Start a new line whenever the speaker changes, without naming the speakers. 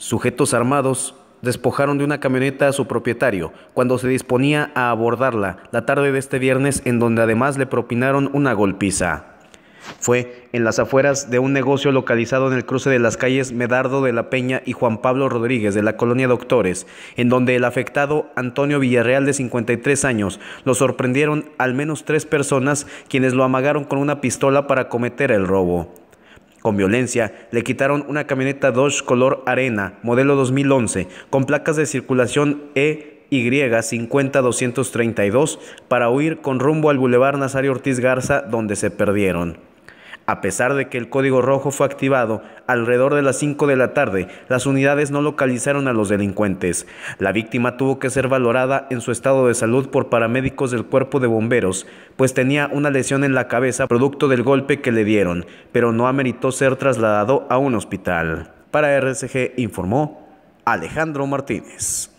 Sujetos armados despojaron de una camioneta a su propietario cuando se disponía a abordarla la tarde de este viernes en donde además le propinaron una golpiza. Fue en las afueras de un negocio localizado en el cruce de las calles Medardo de la Peña y Juan Pablo Rodríguez de la colonia Doctores, en donde el afectado Antonio Villarreal de 53 años lo sorprendieron al menos tres personas quienes lo amagaron con una pistola para cometer el robo. Con violencia le quitaron una camioneta Dodge color arena, modelo 2011, con placas de circulación ey y50232 para huir con rumbo al bulevar Nazario Ortiz Garza donde se perdieron. A pesar de que el código rojo fue activado alrededor de las 5 de la tarde, las unidades no localizaron a los delincuentes. La víctima tuvo que ser valorada en su estado de salud por paramédicos del cuerpo de bomberos, pues tenía una lesión en la cabeza producto del golpe que le dieron, pero no ameritó ser trasladado a un hospital. Para RCG informó Alejandro Martínez.